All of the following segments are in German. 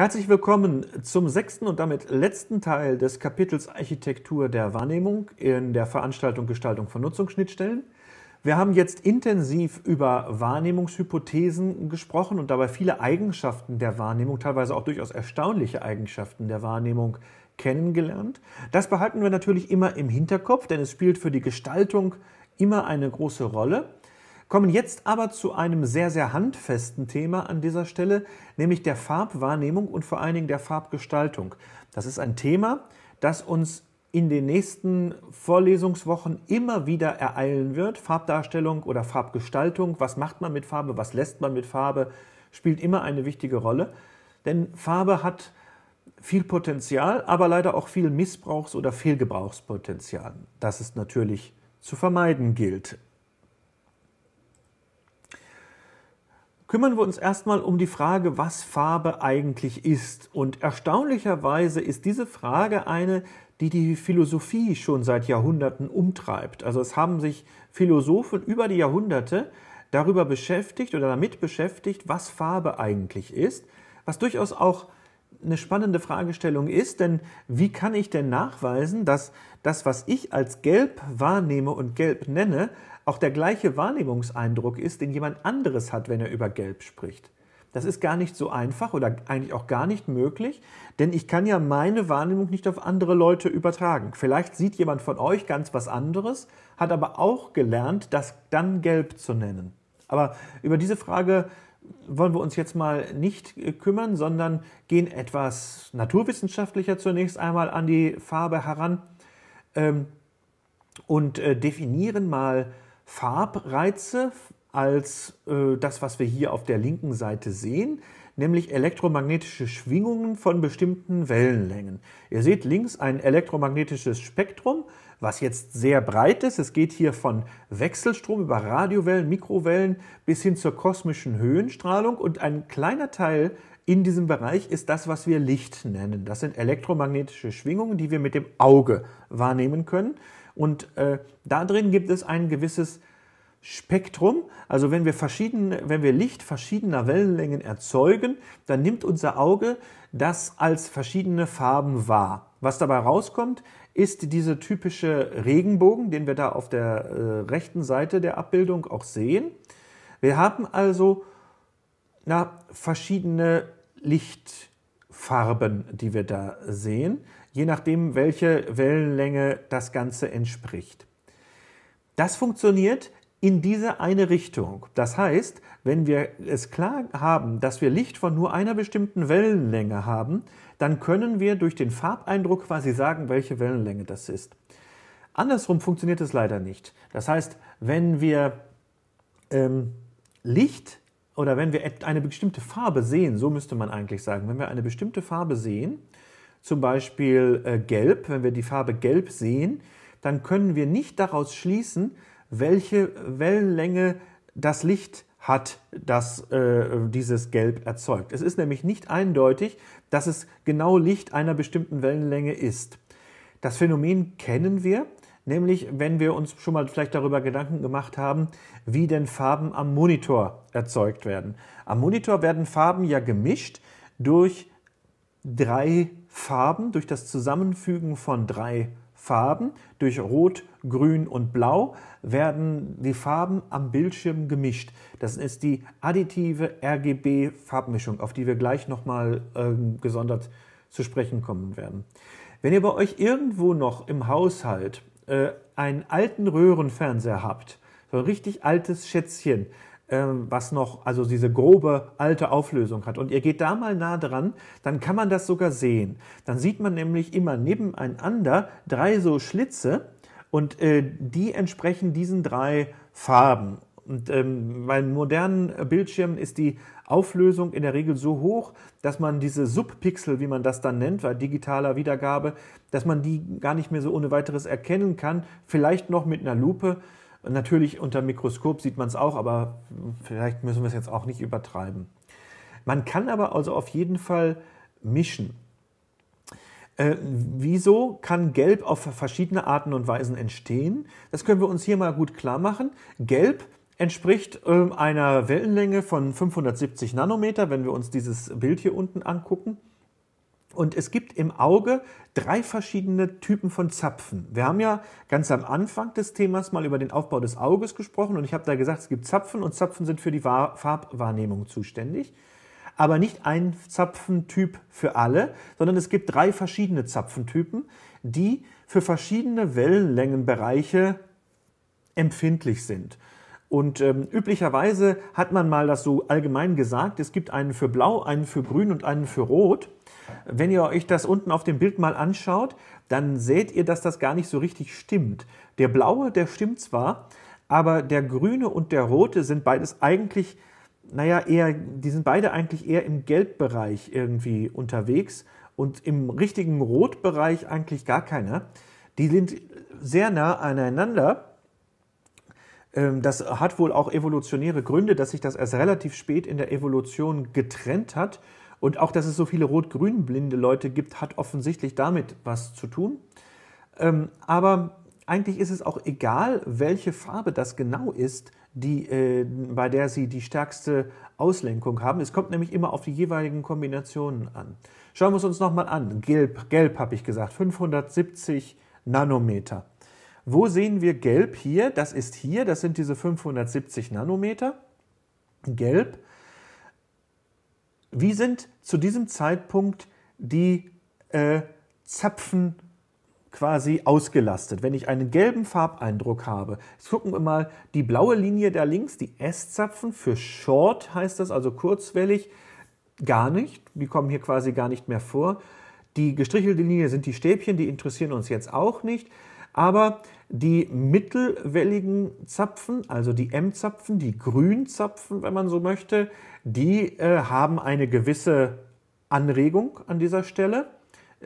Herzlich willkommen zum sechsten und damit letzten Teil des Kapitels Architektur der Wahrnehmung in der Veranstaltung Gestaltung von Nutzungsschnittstellen. Wir haben jetzt intensiv über Wahrnehmungshypothesen gesprochen und dabei viele Eigenschaften der Wahrnehmung, teilweise auch durchaus erstaunliche Eigenschaften der Wahrnehmung kennengelernt. Das behalten wir natürlich immer im Hinterkopf, denn es spielt für die Gestaltung immer eine große Rolle kommen jetzt aber zu einem sehr, sehr handfesten Thema an dieser Stelle, nämlich der Farbwahrnehmung und vor allen Dingen der Farbgestaltung. Das ist ein Thema, das uns in den nächsten Vorlesungswochen immer wieder ereilen wird. Farbdarstellung oder Farbgestaltung, was macht man mit Farbe, was lässt man mit Farbe, spielt immer eine wichtige Rolle. Denn Farbe hat viel Potenzial, aber leider auch viel Missbrauchs- oder Fehlgebrauchspotenzial, das es natürlich zu vermeiden gilt. kümmern wir uns erstmal um die Frage, was Farbe eigentlich ist. Und erstaunlicherweise ist diese Frage eine, die die Philosophie schon seit Jahrhunderten umtreibt. Also es haben sich Philosophen über die Jahrhunderte darüber beschäftigt oder damit beschäftigt, was Farbe eigentlich ist, was durchaus auch eine spannende Fragestellung ist, denn wie kann ich denn nachweisen, dass das, was ich als gelb wahrnehme und gelb nenne, auch der gleiche Wahrnehmungseindruck ist, den jemand anderes hat, wenn er über Gelb spricht. Das ist gar nicht so einfach oder eigentlich auch gar nicht möglich, denn ich kann ja meine Wahrnehmung nicht auf andere Leute übertragen. Vielleicht sieht jemand von euch ganz was anderes, hat aber auch gelernt, das dann gelb zu nennen. Aber über diese Frage wollen wir uns jetzt mal nicht äh, kümmern, sondern gehen etwas naturwissenschaftlicher zunächst einmal an die Farbe heran ähm, und äh, definieren mal Farbreize als äh, das, was wir hier auf der linken Seite sehen, nämlich elektromagnetische Schwingungen von bestimmten Wellenlängen. Ihr seht links ein elektromagnetisches Spektrum, was jetzt sehr breit ist. Es geht hier von Wechselstrom über Radiowellen, Mikrowellen bis hin zur kosmischen Höhenstrahlung und ein kleiner Teil in diesem Bereich ist das, was wir Licht nennen. Das sind elektromagnetische Schwingungen, die wir mit dem Auge wahrnehmen können. Und äh, da drin gibt es ein gewisses Spektrum. Also wenn wir, verschiedene, wenn wir Licht verschiedener Wellenlängen erzeugen, dann nimmt unser Auge das als verschiedene Farben wahr. Was dabei rauskommt, ist dieser typische Regenbogen, den wir da auf der äh, rechten Seite der Abbildung auch sehen. Wir haben also na, verschiedene Lichtfarben, die wir da sehen, je nachdem, welche Wellenlänge das Ganze entspricht. Das funktioniert, in diese eine Richtung. Das heißt, wenn wir es klar haben, dass wir Licht von nur einer bestimmten Wellenlänge haben, dann können wir durch den Farbeindruck quasi sagen, welche Wellenlänge das ist. Andersrum funktioniert es leider nicht. Das heißt, wenn wir ähm, Licht oder wenn wir eine bestimmte Farbe sehen, so müsste man eigentlich sagen, wenn wir eine bestimmte Farbe sehen, zum Beispiel äh, gelb, wenn wir die Farbe gelb sehen, dann können wir nicht daraus schließen, welche Wellenlänge das Licht hat, das äh, dieses Gelb erzeugt. Es ist nämlich nicht eindeutig, dass es genau Licht einer bestimmten Wellenlänge ist. Das Phänomen kennen wir, nämlich wenn wir uns schon mal vielleicht darüber Gedanken gemacht haben, wie denn Farben am Monitor erzeugt werden. Am Monitor werden Farben ja gemischt durch drei Farben, durch das Zusammenfügen von drei Farben. Farben. Durch Rot, Grün und Blau werden die Farben am Bildschirm gemischt. Das ist die additive RGB-Farbmischung, auf die wir gleich nochmal äh, gesondert zu sprechen kommen werden. Wenn ihr bei euch irgendwo noch im Haushalt äh, einen alten Röhrenfernseher habt, so ein richtig altes Schätzchen, ähm, was noch, also diese grobe alte Auflösung hat. Und ihr geht da mal nah dran, dann kann man das sogar sehen. Dann sieht man nämlich immer nebeneinander drei so Schlitze und äh, die entsprechen diesen drei Farben. Und ähm, bei modernen Bildschirmen ist die Auflösung in der Regel so hoch, dass man diese Subpixel, wie man das dann nennt, bei digitaler Wiedergabe, dass man die gar nicht mehr so ohne weiteres erkennen kann, vielleicht noch mit einer Lupe. Natürlich unter Mikroskop sieht man es auch, aber vielleicht müssen wir es jetzt auch nicht übertreiben. Man kann aber also auf jeden Fall mischen. Äh, wieso kann Gelb auf verschiedene Arten und Weisen entstehen? Das können wir uns hier mal gut klar machen. Gelb entspricht äh, einer Wellenlänge von 570 Nanometer, wenn wir uns dieses Bild hier unten angucken. Und es gibt im Auge drei verschiedene Typen von Zapfen. Wir haben ja ganz am Anfang des Themas mal über den Aufbau des Auges gesprochen und ich habe da gesagt, es gibt Zapfen und Zapfen sind für die Farbwahrnehmung zuständig. Aber nicht ein Zapfentyp für alle, sondern es gibt drei verschiedene Zapfentypen, die für verschiedene Wellenlängenbereiche empfindlich sind. Und ähm, üblicherweise hat man mal das so allgemein gesagt, es gibt einen für Blau, einen für Grün und einen für Rot. Wenn ihr euch das unten auf dem Bild mal anschaut, dann seht ihr, dass das gar nicht so richtig stimmt. Der blaue, der stimmt zwar, aber der grüne und der rote sind beides eigentlich, naja, eher, die sind beide eigentlich eher im Gelbbereich irgendwie unterwegs und im richtigen Rotbereich eigentlich gar keiner. Die sind sehr nah aneinander. Ähm, das hat wohl auch evolutionäre Gründe, dass sich das erst relativ spät in der Evolution getrennt hat und auch, dass es so viele rot-grün blinde Leute gibt, hat offensichtlich damit was zu tun. Ähm, aber eigentlich ist es auch egal, welche Farbe das genau ist, die, äh, bei der sie die stärkste Auslenkung haben. Es kommt nämlich immer auf die jeweiligen Kombinationen an. Schauen wir es uns nochmal an. Gelb, gelb habe ich gesagt, 570 Nanometer. Wo sehen wir gelb hier? Das ist hier, das sind diese 570 Nanometer. Gelb wie sind zu diesem Zeitpunkt die äh, Zapfen quasi ausgelastet. Wenn ich einen gelben Farbeindruck habe, jetzt gucken wir mal die blaue Linie da links, die S-Zapfen für Short heißt das, also kurzwellig, gar nicht. Die kommen hier quasi gar nicht mehr vor. Die gestrichelte Linie sind die Stäbchen, die interessieren uns jetzt auch nicht. Aber die mittelwelligen Zapfen, also die M-Zapfen, die Grünzapfen, wenn man so möchte, die äh, haben eine gewisse Anregung an dieser Stelle,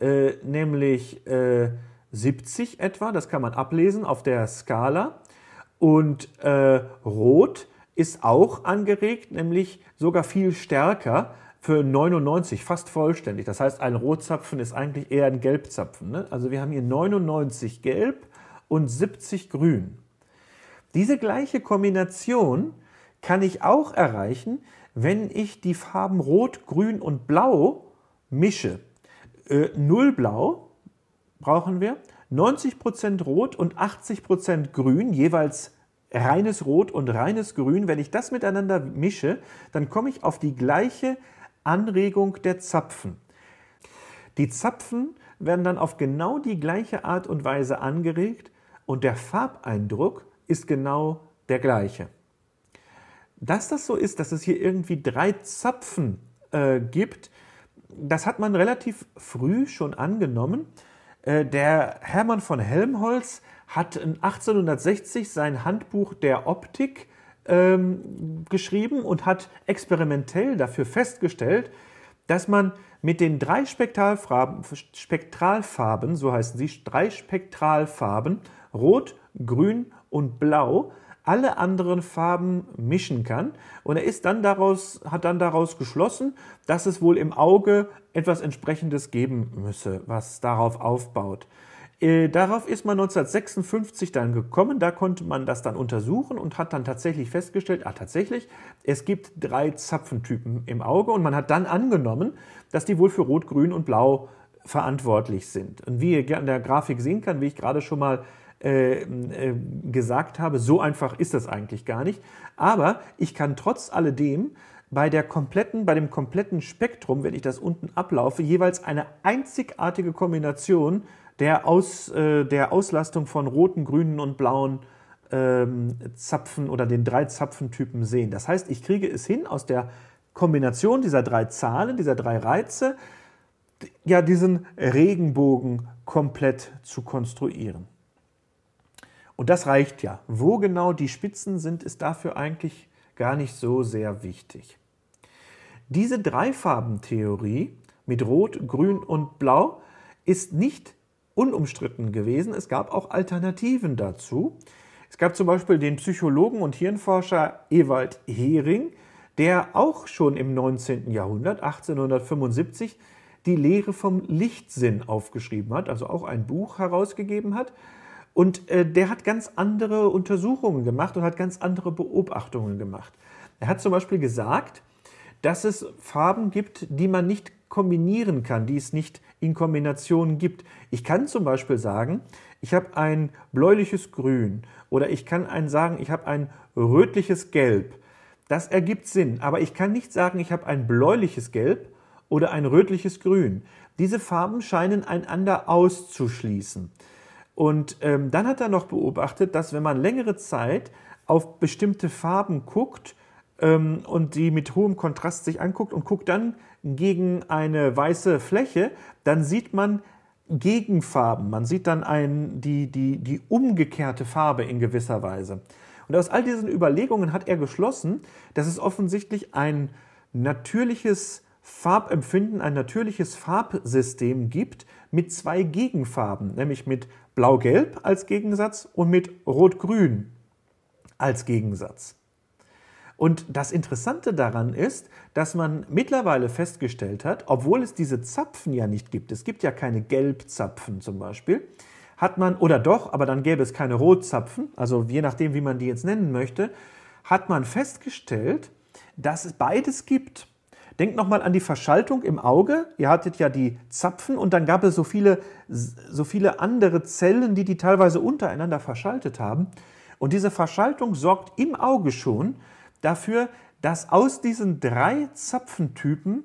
äh, nämlich äh, 70 etwa, das kann man ablesen auf der Skala. Und äh, Rot ist auch angeregt, nämlich sogar viel stärker für 99 fast vollständig. Das heißt, ein Rotzapfen ist eigentlich eher ein Gelbzapfen. Ne? Also wir haben hier 99 Gelb und 70 Grün. Diese gleiche Kombination kann ich auch erreichen, wenn ich die Farben Rot, Grün und Blau mische. Äh, null Blau brauchen wir, 90% Rot und 80% Grün, jeweils reines Rot und reines Grün. Wenn ich das miteinander mische, dann komme ich auf die gleiche Anregung der Zapfen. Die Zapfen werden dann auf genau die gleiche Art und Weise angeregt, und der Farbeindruck ist genau der gleiche. Dass das so ist, dass es hier irgendwie drei Zapfen äh, gibt, das hat man relativ früh schon angenommen. Äh, der Hermann von Helmholtz hat 1860 sein Handbuch der Optik ähm, geschrieben und hat experimentell dafür festgestellt, dass man mit den drei Spektralfarben, Spektralfarben, so heißen sie, drei Spektralfarben Rot, Grün und Blau alle anderen Farben mischen kann. Und er ist dann daraus, hat dann daraus geschlossen, dass es wohl im Auge etwas entsprechendes geben müsse, was darauf aufbaut. Äh, darauf ist man 1956 dann gekommen, da konnte man das dann untersuchen und hat dann tatsächlich festgestellt, ah tatsächlich, es gibt drei Zapfentypen im Auge und man hat dann angenommen, dass die wohl für Rot, Grün und Blau verantwortlich sind. Und wie ihr an der Grafik sehen kann, wie ich gerade schon mal ähm, ähm, gesagt habe. So einfach ist das eigentlich gar nicht. Aber ich kann trotz alledem bei der kompletten, bei dem kompletten Spektrum, wenn ich das unten ablaufe, jeweils eine einzigartige Kombination der, Aus, äh, der Auslastung von roten, grünen und blauen ähm, Zapfen oder den drei Zapfentypen sehen. Das heißt, ich kriege es hin, aus der Kombination dieser drei Zahlen, dieser drei Reize, ja, diesen Regenbogen komplett zu konstruieren. Und das reicht ja. Wo genau die Spitzen sind, ist dafür eigentlich gar nicht so sehr wichtig. Diese Dreifarbentheorie mit Rot, Grün und Blau ist nicht unumstritten gewesen. Es gab auch Alternativen dazu. Es gab zum Beispiel den Psychologen und Hirnforscher Ewald Hering, der auch schon im 19. Jahrhundert, 1875, die Lehre vom Lichtsinn aufgeschrieben hat, also auch ein Buch herausgegeben hat. Und äh, der hat ganz andere Untersuchungen gemacht und hat ganz andere Beobachtungen gemacht. Er hat zum Beispiel gesagt, dass es Farben gibt, die man nicht kombinieren kann, die es nicht in Kombinationen gibt. Ich kann zum Beispiel sagen, ich habe ein bläuliches Grün oder ich kann einen sagen, ich habe ein rötliches Gelb. Das ergibt Sinn, aber ich kann nicht sagen, ich habe ein bläuliches Gelb oder ein rötliches Grün. Diese Farben scheinen einander auszuschließen. Und ähm, dann hat er noch beobachtet, dass wenn man längere Zeit auf bestimmte Farben guckt ähm, und die mit hohem Kontrast sich anguckt und guckt dann gegen eine weiße Fläche, dann sieht man Gegenfarben. Man sieht dann ein, die, die, die umgekehrte Farbe in gewisser Weise. Und aus all diesen Überlegungen hat er geschlossen, dass es offensichtlich ein natürliches Farbempfinden, ein natürliches Farbsystem gibt mit zwei Gegenfarben, nämlich mit Blau-Gelb als Gegensatz und mit Rot-Grün als Gegensatz. Und das Interessante daran ist, dass man mittlerweile festgestellt hat, obwohl es diese Zapfen ja nicht gibt, es gibt ja keine Gelbzapfen zum Beispiel, hat man, oder doch, aber dann gäbe es keine Rotzapfen, also je nachdem, wie man die jetzt nennen möchte, hat man festgestellt, dass es beides gibt. Denkt nochmal an die Verschaltung im Auge. Ihr hattet ja die Zapfen und dann gab es so viele, so viele andere Zellen, die die teilweise untereinander verschaltet haben. Und diese Verschaltung sorgt im Auge schon dafür, dass aus diesen drei Zapfentypen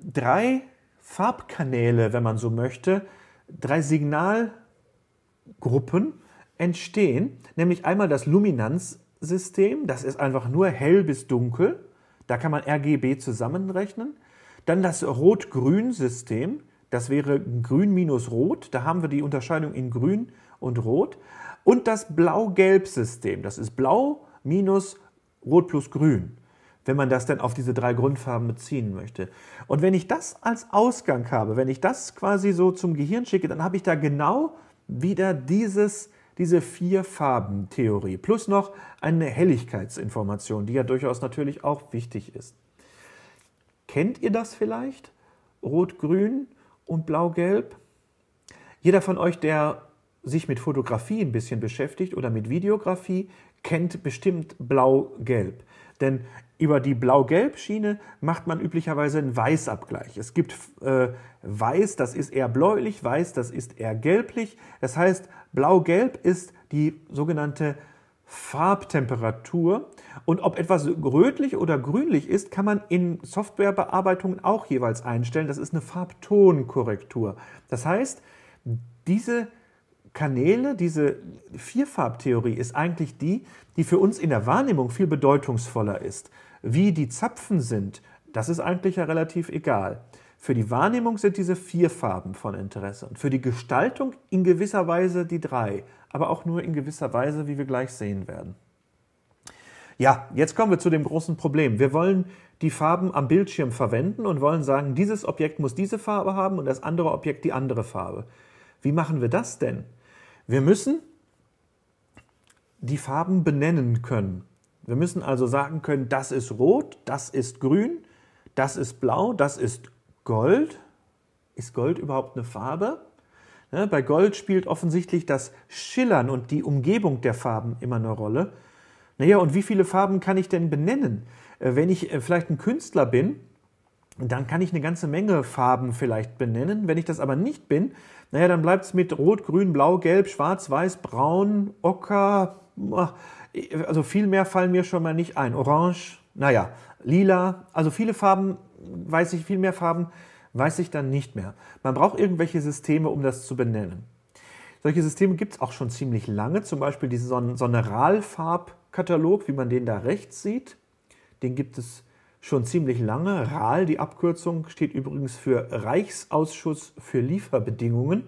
drei Farbkanäle, wenn man so möchte, drei Signalgruppen entstehen, nämlich einmal das Luminanzsystem, das ist einfach nur hell bis dunkel, da kann man RGB zusammenrechnen. Dann das Rot-Grün-System. Das wäre Grün minus Rot. Da haben wir die Unterscheidung in Grün und Rot. Und das Blau-Gelb-System. Das ist Blau minus Rot plus Grün wenn man das dann auf diese drei Grundfarben beziehen möchte. Und wenn ich das als Ausgang habe, wenn ich das quasi so zum Gehirn schicke, dann habe ich da genau wieder dieses diese vier Farben-Theorie plus noch eine Helligkeitsinformation, die ja durchaus natürlich auch wichtig ist. Kennt ihr das vielleicht? Rot, Grün und Blau, Gelb? Jeder von euch, der sich mit Fotografie ein bisschen beschäftigt oder mit Videografie, kennt bestimmt Blau-Gelb. Denn über die Blau-Gelb-Schiene macht man üblicherweise einen Weißabgleich. Es gibt äh, Weiß, das ist eher bläulich, Weiß, das ist eher gelblich. Das heißt, Blau-Gelb ist die sogenannte Farbtemperatur. Und ob etwas rötlich oder grünlich ist, kann man in Softwarebearbeitungen auch jeweils einstellen. Das ist eine Farbtonkorrektur. Das heißt, diese Kanäle, diese Vierfarbtheorie ist eigentlich die, die für uns in der Wahrnehmung viel bedeutungsvoller ist. Wie die Zapfen sind, das ist eigentlich ja relativ egal. Für die Wahrnehmung sind diese vier Farben von Interesse und für die Gestaltung in gewisser Weise die drei, aber auch nur in gewisser Weise, wie wir gleich sehen werden. Ja, jetzt kommen wir zu dem großen Problem. Wir wollen die Farben am Bildschirm verwenden und wollen sagen, dieses Objekt muss diese Farbe haben und das andere Objekt die andere Farbe. Wie machen wir das denn? Wir müssen die Farben benennen können. Wir müssen also sagen können, das ist rot, das ist grün, das ist blau, das ist Gold. Ist Gold überhaupt eine Farbe? Ne, bei Gold spielt offensichtlich das Schillern und die Umgebung der Farben immer eine Rolle. Naja, und wie viele Farben kann ich denn benennen? Äh, wenn ich äh, vielleicht ein Künstler bin, dann kann ich eine ganze Menge Farben vielleicht benennen. Wenn ich das aber nicht bin, naja, dann bleibt es mit Rot, Grün, Blau, Gelb, Schwarz, Weiß, Braun, Ocker. Also viel mehr fallen mir schon mal nicht ein. Orange, naja, lila. Also viele Farben, weiß ich, viel mehr Farben weiß ich dann nicht mehr. Man braucht irgendwelche Systeme, um das zu benennen. Solche Systeme gibt es auch schon ziemlich lange, zum Beispiel diesen Son Soneralfarbkatalog, wie man den da rechts sieht. Den gibt es schon ziemlich lange. RAL, die Abkürzung, steht übrigens für Reichsausschuss für Lieferbedingungen.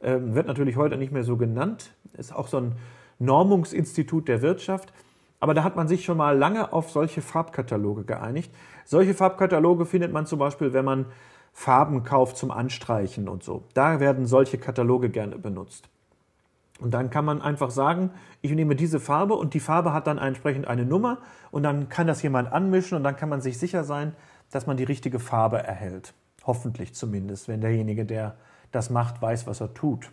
Ähm, wird natürlich heute nicht mehr so genannt. Ist auch so ein Normungsinstitut der Wirtschaft. Aber da hat man sich schon mal lange auf solche Farbkataloge geeinigt. Solche Farbkataloge findet man zum Beispiel, wenn man Farben kauft zum Anstreichen und so. Da werden solche Kataloge gerne benutzt. Und dann kann man einfach sagen, ich nehme diese Farbe und die Farbe hat dann entsprechend eine Nummer und dann kann das jemand anmischen und dann kann man sich sicher sein, dass man die richtige Farbe erhält. Hoffentlich zumindest, wenn derjenige, der das macht, weiß, was er tut.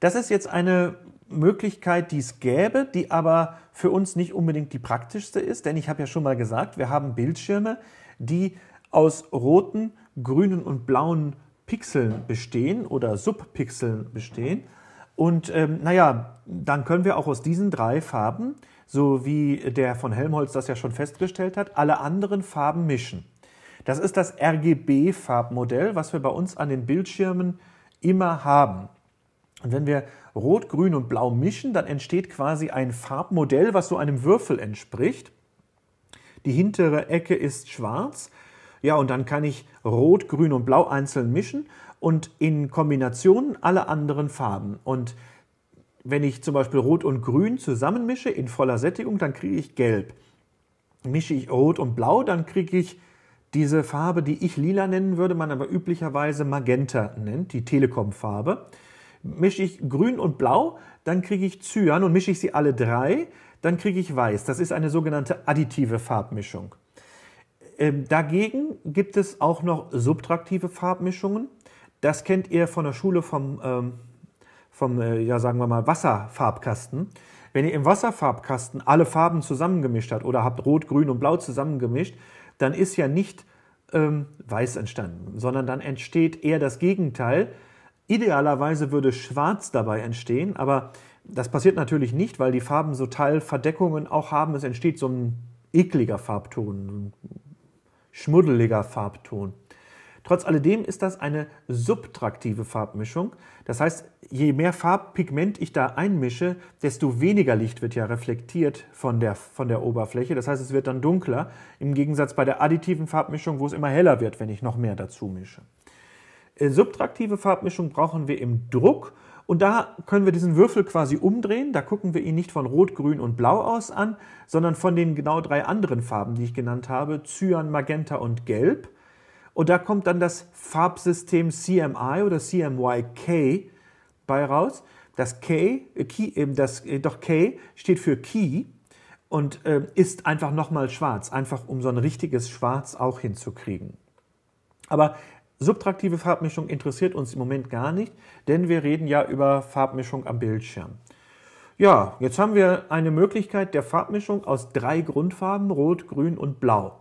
Das ist jetzt eine Möglichkeit, die es gäbe, die aber für uns nicht unbedingt die praktischste ist, denn ich habe ja schon mal gesagt, wir haben Bildschirme, die aus roten, grünen und blauen Pixeln bestehen oder Subpixeln bestehen. Und ähm, naja, dann können wir auch aus diesen drei Farben, so wie der von Helmholtz das ja schon festgestellt hat, alle anderen Farben mischen. Das ist das RGB-Farbmodell, was wir bei uns an den Bildschirmen immer haben. Und wenn wir Rot, Grün und Blau mischen, dann entsteht quasi ein Farbmodell, was so einem Würfel entspricht. Die hintere Ecke ist schwarz ja, und dann kann ich Rot, Grün und Blau einzeln mischen und in Kombinationen alle anderen Farben. Und wenn ich zum Beispiel Rot und Grün zusammenmische in voller Sättigung, dann kriege ich Gelb. Mische ich Rot und Blau, dann kriege ich diese Farbe, die ich lila nennen würde, man aber üblicherweise Magenta nennt, die Telekom-Farbe. Mische ich Grün und Blau, dann kriege ich Cyan und mische ich sie alle drei, dann kriege ich Weiß. Das ist eine sogenannte additive Farbmischung. Ähm, dagegen gibt es auch noch subtraktive Farbmischungen. Das kennt ihr von der Schule vom, ähm, vom äh, ja, sagen wir mal, Wasserfarbkasten. Wenn ihr im Wasserfarbkasten alle Farben zusammengemischt habt oder habt Rot, Grün und Blau zusammengemischt, dann ist ja nicht ähm, Weiß entstanden, sondern dann entsteht eher das Gegenteil. Idealerweise würde Schwarz dabei entstehen, aber das passiert natürlich nicht, weil die Farben so Teilverdeckungen auch haben. Es entsteht so ein ekliger Farbton, schmuddeliger Farbton. Trotz alledem ist das eine subtraktive Farbmischung. Das heißt, je mehr Farbpigment ich da einmische, desto weniger Licht wird ja reflektiert von der, von der Oberfläche. Das heißt, es wird dann dunkler, im Gegensatz bei der additiven Farbmischung, wo es immer heller wird, wenn ich noch mehr dazu mische. Äh, subtraktive Farbmischung brauchen wir im Druck und da können wir diesen Würfel quasi umdrehen. Da gucken wir ihn nicht von Rot, Grün und Blau aus an, sondern von den genau drei anderen Farben, die ich genannt habe, Cyan, Magenta und Gelb. Und da kommt dann das Farbsystem CMI oder CMYK bei raus. Das K, äh, Key, eben äh, das, äh, doch K steht für Key und äh, ist einfach nochmal schwarz, einfach um so ein richtiges Schwarz auch hinzukriegen. Aber Subtraktive Farbmischung interessiert uns im Moment gar nicht, denn wir reden ja über Farbmischung am Bildschirm. Ja, jetzt haben wir eine Möglichkeit der Farbmischung aus drei Grundfarben, Rot, Grün und Blau.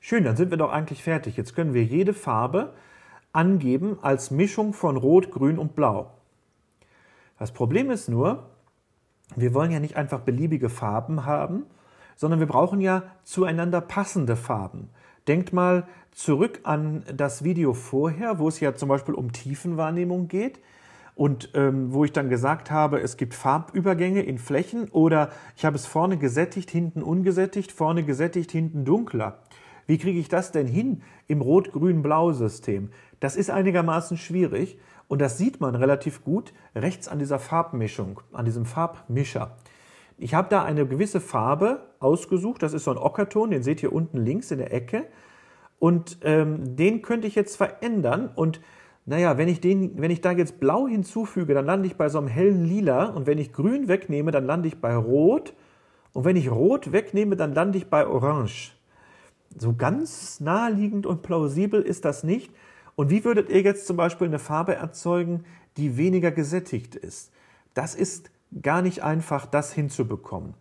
Schön, dann sind wir doch eigentlich fertig. Jetzt können wir jede Farbe angeben als Mischung von Rot, Grün und Blau. Das Problem ist nur, wir wollen ja nicht einfach beliebige Farben haben, sondern wir brauchen ja zueinander passende Farben. Denkt mal zurück an das Video vorher, wo es ja zum Beispiel um Tiefenwahrnehmung geht und ähm, wo ich dann gesagt habe, es gibt Farbübergänge in Flächen oder ich habe es vorne gesättigt, hinten ungesättigt, vorne gesättigt, hinten dunkler. Wie kriege ich das denn hin im Rot-Grün-Blau-System? Das ist einigermaßen schwierig und das sieht man relativ gut rechts an dieser Farbmischung, an diesem Farbmischer. Ich habe da eine gewisse Farbe ausgesucht. Das ist so ein Ockerton, den seht ihr unten links in der Ecke. Und ähm, den könnte ich jetzt verändern. Und naja, wenn ich, den, wenn ich da jetzt blau hinzufüge, dann lande ich bei so einem hellen Lila. Und wenn ich grün wegnehme, dann lande ich bei rot. Und wenn ich rot wegnehme, dann lande ich bei orange. So ganz naheliegend und plausibel ist das nicht. Und wie würdet ihr jetzt zum Beispiel eine Farbe erzeugen, die weniger gesättigt ist? Das ist gar nicht einfach, das hinzubekommen.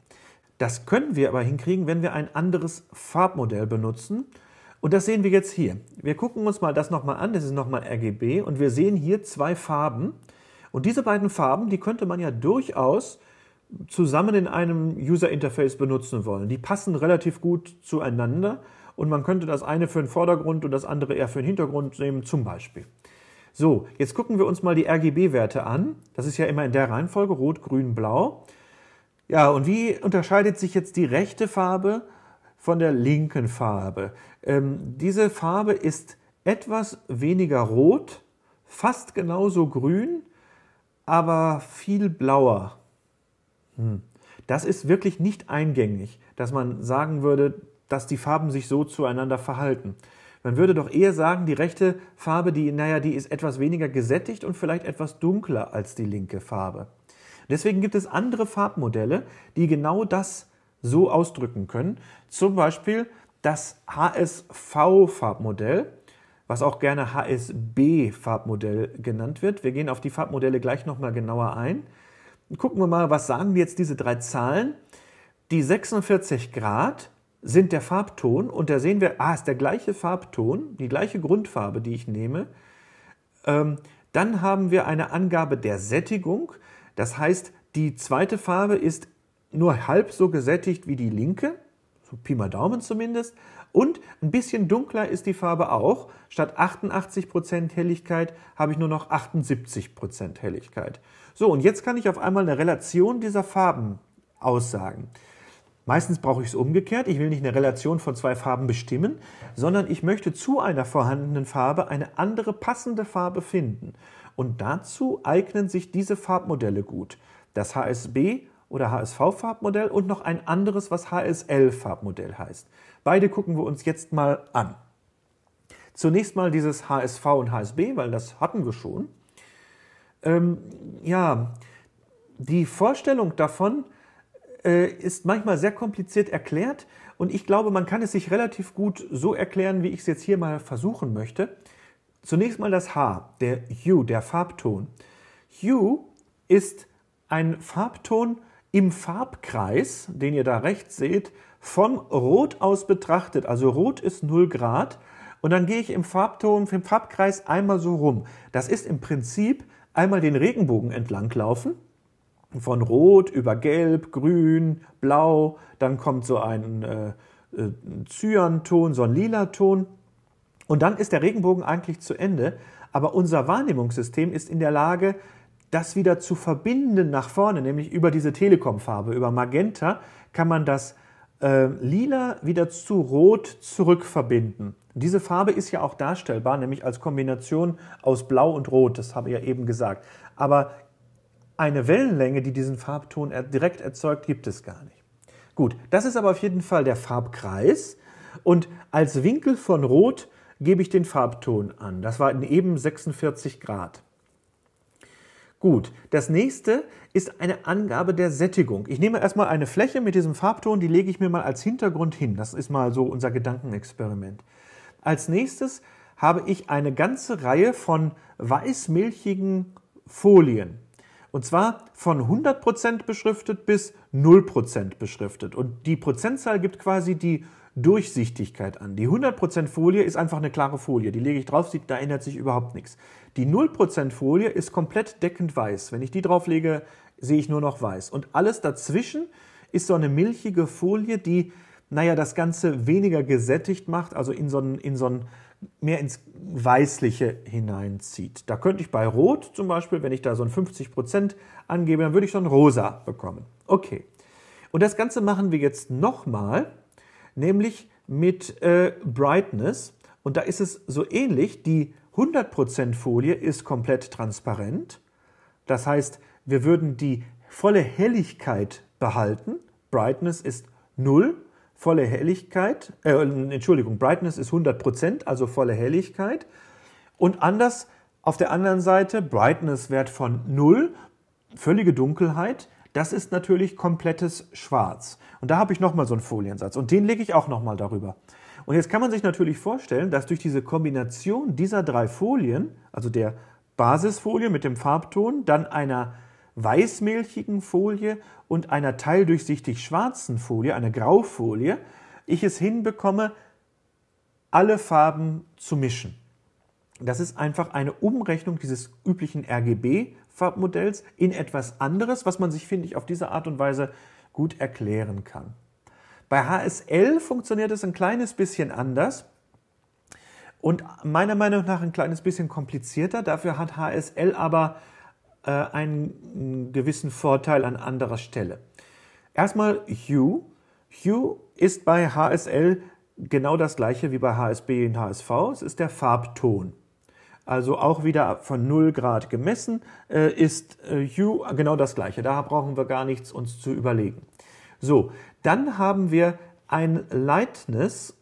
Das können wir aber hinkriegen, wenn wir ein anderes Farbmodell benutzen. Und das sehen wir jetzt hier. Wir gucken uns mal das nochmal an. Das ist nochmal RGB. Und wir sehen hier zwei Farben. Und diese beiden Farben, die könnte man ja durchaus zusammen in einem User Interface benutzen wollen. Die passen relativ gut zueinander. Und man könnte das eine für den Vordergrund und das andere eher für den Hintergrund nehmen, zum Beispiel. So, jetzt gucken wir uns mal die RGB-Werte an. Das ist ja immer in der Reihenfolge Rot, Grün, Blau. Ja, und wie unterscheidet sich jetzt die rechte Farbe von der linken Farbe? Ähm, diese Farbe ist etwas weniger rot, fast genauso grün, aber viel blauer. Hm. Das ist wirklich nicht eingängig, dass man sagen würde, dass die Farben sich so zueinander verhalten. Man würde doch eher sagen, die rechte Farbe, die, naja, die ist etwas weniger gesättigt und vielleicht etwas dunkler als die linke Farbe. Deswegen gibt es andere Farbmodelle, die genau das so ausdrücken können. Zum Beispiel das HSV-Farbmodell, was auch gerne HSB-Farbmodell genannt wird. Wir gehen auf die Farbmodelle gleich nochmal genauer ein. Gucken wir mal, was sagen jetzt diese drei Zahlen. Die 46 Grad sind der Farbton und da sehen wir, ah, ist der gleiche Farbton, die gleiche Grundfarbe, die ich nehme. Ähm, dann haben wir eine Angabe der Sättigung, das heißt, die zweite Farbe ist nur halb so gesättigt wie die linke, so Pi mal Daumen zumindest, und ein bisschen dunkler ist die Farbe auch. Statt 88% Helligkeit habe ich nur noch 78% Helligkeit. So, und jetzt kann ich auf einmal eine Relation dieser Farben aussagen. Meistens brauche ich es umgekehrt. Ich will nicht eine Relation von zwei Farben bestimmen, sondern ich möchte zu einer vorhandenen Farbe eine andere passende Farbe finden. Und dazu eignen sich diese Farbmodelle gut. Das HSB oder HSV-Farbmodell und noch ein anderes, was HSL-Farbmodell heißt. Beide gucken wir uns jetzt mal an. Zunächst mal dieses HSV und HSB, weil das hatten wir schon. Ähm, ja, die Vorstellung davon, äh, ist manchmal sehr kompliziert erklärt und ich glaube, man kann es sich relativ gut so erklären, wie ich es jetzt hier mal versuchen möchte. Zunächst mal das H, der Hue, der Farbton. Hue ist ein Farbton im Farbkreis, den ihr da rechts seht, von Rot aus betrachtet. Also Rot ist 0 Grad und dann gehe ich im Farbton, im Farbkreis einmal so rum. Das ist im Prinzip einmal den Regenbogen entlang laufen von Rot über Gelb, Grün, Blau, dann kommt so ein äh, äh, Zyanton, so ein Lilaton und dann ist der Regenbogen eigentlich zu Ende. Aber unser Wahrnehmungssystem ist in der Lage, das wieder zu verbinden nach vorne, nämlich über diese Telekom-Farbe, über Magenta kann man das äh, Lila wieder zu Rot zurückverbinden. Diese Farbe ist ja auch darstellbar, nämlich als Kombination aus Blau und Rot, das habe ich ja eben gesagt. Aber eine Wellenlänge, die diesen Farbton direkt erzeugt, gibt es gar nicht. Gut, das ist aber auf jeden Fall der Farbkreis und als Winkel von Rot gebe ich den Farbton an. Das war eben 46 Grad. Gut, das nächste ist eine Angabe der Sättigung. Ich nehme erstmal eine Fläche mit diesem Farbton, die lege ich mir mal als Hintergrund hin. Das ist mal so unser Gedankenexperiment. Als nächstes habe ich eine ganze Reihe von weißmilchigen Folien. Und zwar von 100% beschriftet bis 0% beschriftet. Und die Prozentzahl gibt quasi die Durchsichtigkeit an. Die 100% Folie ist einfach eine klare Folie. Die lege ich drauf, da ändert sich überhaupt nichts. Die 0% Folie ist komplett deckend weiß. Wenn ich die drauf lege, sehe ich nur noch weiß. Und alles dazwischen ist so eine milchige Folie, die, naja, das Ganze weniger gesättigt macht, also in so einen, in so einen mehr ins Weißliche hineinzieht. Da könnte ich bei Rot zum Beispiel, wenn ich da so ein 50% angebe, dann würde ich so ein Rosa bekommen. Okay. Und das Ganze machen wir jetzt nochmal, nämlich mit äh, Brightness. Und da ist es so ähnlich. Die 100% Folie ist komplett transparent. Das heißt, wir würden die volle Helligkeit behalten. Brightness ist 0 volle Helligkeit, äh, Entschuldigung, Brightness ist 100%, also volle Helligkeit. Und anders auf der anderen Seite Brightness-Wert von 0, völlige Dunkelheit, das ist natürlich komplettes Schwarz. Und da habe ich nochmal so einen Foliensatz und den lege ich auch nochmal darüber. Und jetzt kann man sich natürlich vorstellen, dass durch diese Kombination dieser drei Folien, also der Basisfolie mit dem Farbton, dann einer weißmilchigen Folie und einer teildurchsichtig schwarzen Folie, einer Graufolie, ich es hinbekomme, alle Farben zu mischen. Das ist einfach eine Umrechnung dieses üblichen RGB-Farbmodells in etwas anderes, was man sich, finde ich, auf diese Art und Weise gut erklären kann. Bei HSL funktioniert es ein kleines bisschen anders und meiner Meinung nach ein kleines bisschen komplizierter. Dafür hat HSL aber äh, einen gewissen Vorteil an anderer Stelle. Erstmal Hue. Hue ist bei HSL genau das gleiche wie bei HSB und HSV. Es ist der Farbton. Also auch wieder von 0 Grad gemessen äh, ist äh, Hue genau das gleiche. Da brauchen wir gar nichts uns zu überlegen. So, dann haben wir einen Lightness-Regler,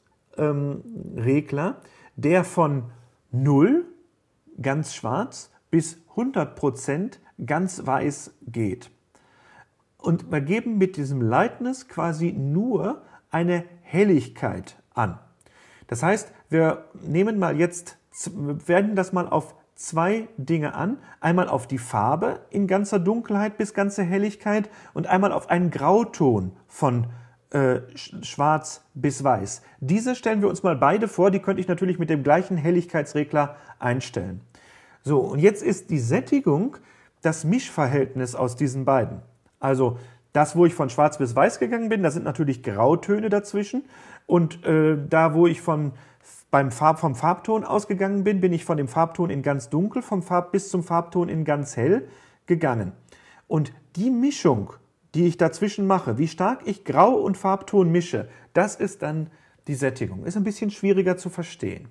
ähm, der von 0 ganz schwarz bis 100 Prozent ganz weiß geht. Und wir geben mit diesem Lightness quasi nur eine Helligkeit an. Das heißt, wir nehmen mal jetzt, werden das mal auf zwei Dinge an. Einmal auf die Farbe in ganzer Dunkelheit bis ganze Helligkeit und einmal auf einen Grauton von äh, schwarz bis weiß. Diese stellen wir uns mal beide vor, die könnte ich natürlich mit dem gleichen Helligkeitsregler einstellen. So, und jetzt ist die Sättigung das Mischverhältnis aus diesen beiden. Also das, wo ich von schwarz bis weiß gegangen bin, da sind natürlich Grautöne dazwischen. Und äh, da, wo ich von, beim Farb, vom Farbton ausgegangen bin, bin ich von dem Farbton in ganz dunkel, vom Farb bis zum Farbton in ganz hell gegangen. Und die Mischung, die ich dazwischen mache, wie stark ich Grau und Farbton mische, das ist dann die Sättigung. Ist ein bisschen schwieriger zu verstehen.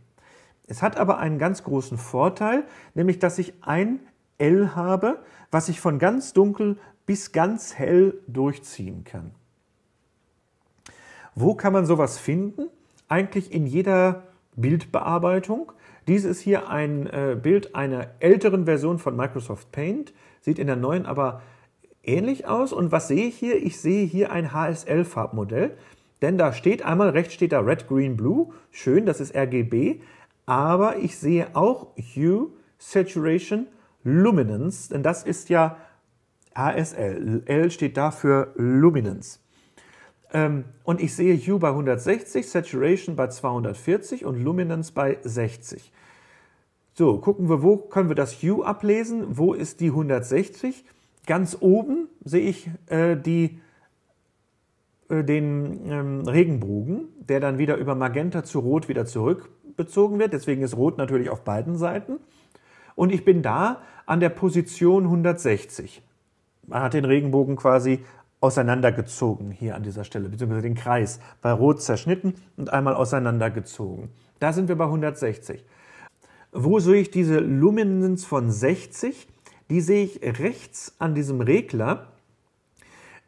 Es hat aber einen ganz großen Vorteil, nämlich dass ich ein L habe, was ich von ganz dunkel bis ganz hell durchziehen kann. Wo kann man sowas finden? Eigentlich in jeder Bildbearbeitung. Dies ist hier ein äh, Bild einer älteren Version von Microsoft Paint, sieht in der neuen aber ähnlich aus. Und was sehe ich hier? Ich sehe hier ein HSL-Farbmodell, denn da steht einmal rechts steht da Red, Green, Blue. Schön, das ist RGB aber ich sehe auch Hue, Saturation, Luminance, denn das ist ja ASL. L steht da für Luminance. Ähm, und ich sehe Hue bei 160, Saturation bei 240 und Luminance bei 60. So, gucken wir, wo können wir das Hue ablesen? Wo ist die 160? Ganz oben sehe ich äh, die, äh, den ähm, Regenbogen, der dann wieder über Magenta zu Rot wieder zurück bezogen wird. Deswegen ist rot natürlich auf beiden Seiten. Und ich bin da an der Position 160. Man hat den Regenbogen quasi auseinandergezogen hier an dieser Stelle, beziehungsweise den Kreis bei rot zerschnitten und einmal auseinandergezogen. Da sind wir bei 160. Wo sehe ich diese Luminanz von 60? Die sehe ich rechts an diesem Regler.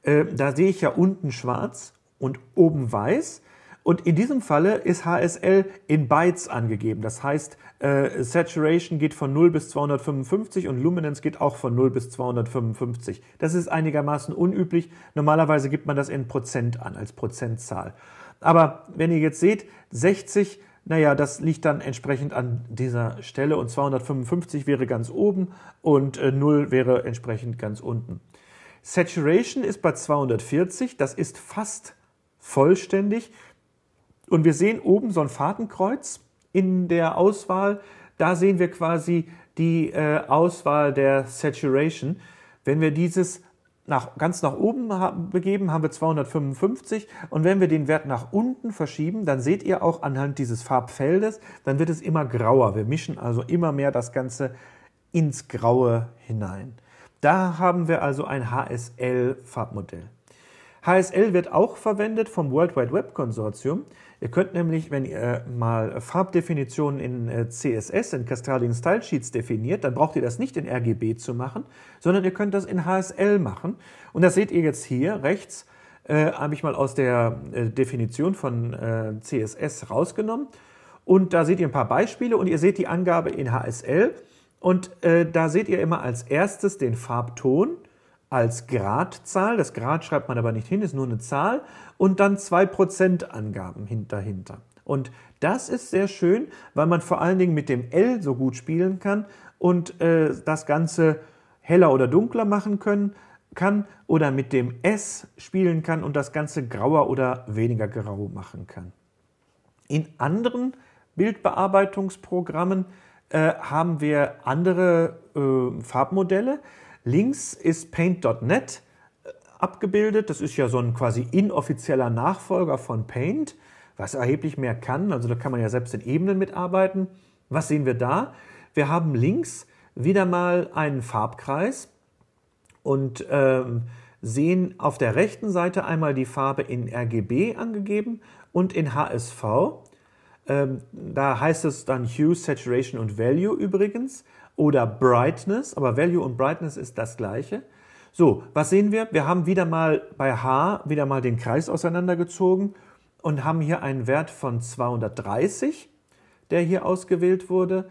Äh, da sehe ich ja unten schwarz und oben weiß. Und in diesem Falle ist HSL in Bytes angegeben. Das heißt, äh, Saturation geht von 0 bis 255 und Luminance geht auch von 0 bis 255. Das ist einigermaßen unüblich. Normalerweise gibt man das in Prozent an, als Prozentzahl. Aber wenn ihr jetzt seht, 60 naja, das liegt dann entsprechend an dieser Stelle und 255 wäre ganz oben und 0 äh, wäre entsprechend ganz unten. Saturation ist bei 240, das ist fast vollständig. Und wir sehen oben so ein Fahrtenkreuz in der Auswahl. Da sehen wir quasi die äh, Auswahl der Saturation. Wenn wir dieses nach, ganz nach oben haben, begeben, haben wir 255. Und wenn wir den Wert nach unten verschieben, dann seht ihr auch anhand dieses Farbfeldes, dann wird es immer grauer. Wir mischen also immer mehr das Ganze ins Graue hinein. Da haben wir also ein HSL-Farbmodell. HSL wird auch verwendet vom World Wide Web Konsortium. Ihr könnt nämlich, wenn ihr äh, mal Farbdefinitionen in äh, CSS, in Castralian Style Sheets definiert, dann braucht ihr das nicht in RGB zu machen, sondern ihr könnt das in HSL machen. Und das seht ihr jetzt hier rechts, äh, habe ich mal aus der äh, Definition von äh, CSS rausgenommen. Und da seht ihr ein paar Beispiele und ihr seht die Angabe in HSL. Und da seht ihr immer als erstes den Farbton als Gradzahl. Das Grad schreibt man aber nicht hin, ist nur eine Zahl. Und dann 2% Angaben dahinter. Und das ist sehr schön, weil man vor allen Dingen mit dem L so gut spielen kann und äh, das Ganze heller oder dunkler machen können, kann oder mit dem S spielen kann und das Ganze grauer oder weniger grau machen kann. In anderen Bildbearbeitungsprogrammen äh, haben wir andere äh, Farbmodelle. Links ist Paint.net äh, abgebildet. Das ist ja so ein quasi inoffizieller Nachfolger von Paint, was erheblich mehr kann. Also da kann man ja selbst in Ebenen mitarbeiten. Was sehen wir da? Wir haben links wieder mal einen Farbkreis und ähm, sehen auf der rechten Seite einmal die Farbe in RGB angegeben und in HSV. Ähm, da heißt es dann Hue, Saturation und Value übrigens oder Brightness, aber Value und Brightness ist das gleiche. So, was sehen wir? Wir haben wieder mal bei H wieder mal den Kreis auseinandergezogen und haben hier einen Wert von 230, der hier ausgewählt wurde.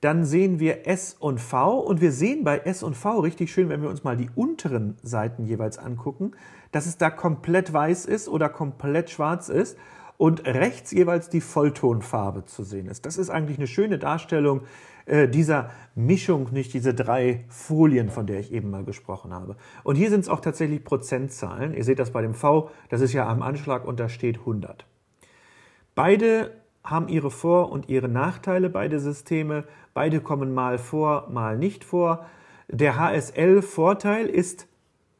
Dann sehen wir S und V und wir sehen bei S und V richtig schön, wenn wir uns mal die unteren Seiten jeweils angucken, dass es da komplett weiß ist oder komplett schwarz ist und rechts jeweils die Volltonfarbe zu sehen ist. Das ist eigentlich eine schöne Darstellung äh, dieser Mischung nicht diese drei Folien, von der ich eben mal gesprochen habe. Und hier sind es auch tatsächlich Prozentzahlen. Ihr seht das bei dem V, das ist ja am Anschlag und da steht 100. Beide haben ihre Vor- und ihre Nachteile, beide Systeme. Beide kommen mal vor, mal nicht vor. Der HSL-Vorteil ist,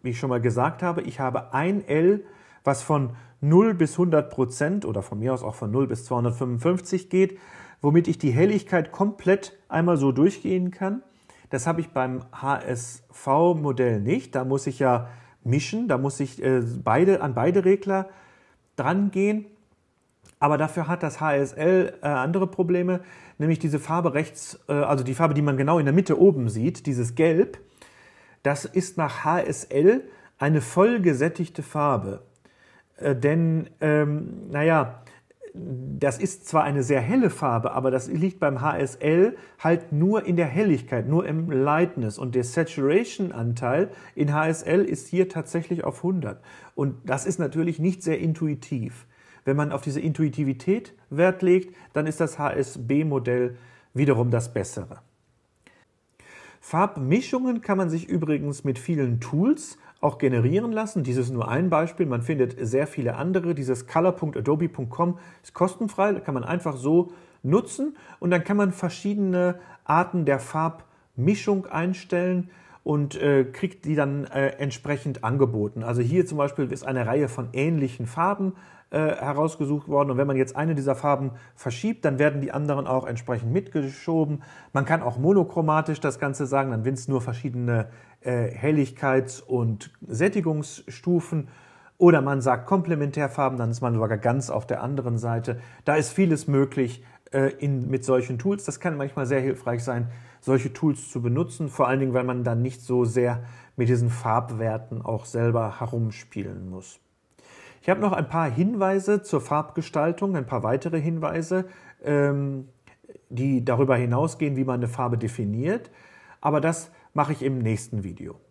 wie ich schon mal gesagt habe, ich habe ein L was von 0 bis 100 Prozent oder von mir aus auch von 0 bis 255 geht, womit ich die Helligkeit komplett einmal so durchgehen kann. Das habe ich beim HSV-Modell nicht. Da muss ich ja mischen, da muss ich äh, beide, an beide Regler dran gehen. Aber dafür hat das HSL äh, andere Probleme, nämlich diese Farbe rechts, äh, also die Farbe, die man genau in der Mitte oben sieht, dieses Gelb, das ist nach HSL eine vollgesättigte Farbe. Äh, denn, ähm, naja, das ist zwar eine sehr helle Farbe, aber das liegt beim HSL halt nur in der Helligkeit, nur im Lightness. Und der Saturation-Anteil in HSL ist hier tatsächlich auf 100. Und das ist natürlich nicht sehr intuitiv. Wenn man auf diese Intuitivität Wert legt, dann ist das HSB-Modell wiederum das bessere. Farbmischungen kann man sich übrigens mit vielen Tools auch generieren lassen. Dies ist nur ein Beispiel. Man findet sehr viele andere. Dieses color.adobe.com ist kostenfrei. Da kann man einfach so nutzen und dann kann man verschiedene Arten der Farbmischung einstellen und äh, kriegt die dann äh, entsprechend angeboten. Also hier zum Beispiel ist eine Reihe von ähnlichen Farben äh, herausgesucht worden und wenn man jetzt eine dieser Farben verschiebt, dann werden die anderen auch entsprechend mitgeschoben. Man kann auch monochromatisch das Ganze sagen, dann sind es nur verschiedene äh, Helligkeits- und Sättigungsstufen. Oder man sagt Komplementärfarben, dann ist man sogar ganz auf der anderen Seite. Da ist vieles möglich äh, in, mit solchen Tools. Das kann manchmal sehr hilfreich sein, solche Tools zu benutzen, vor allen Dingen, weil man dann nicht so sehr mit diesen Farbwerten auch selber herumspielen muss. Ich habe noch ein paar Hinweise zur Farbgestaltung, ein paar weitere Hinweise, ähm, die darüber hinausgehen, wie man eine Farbe definiert. Aber das mache ich im nächsten Video.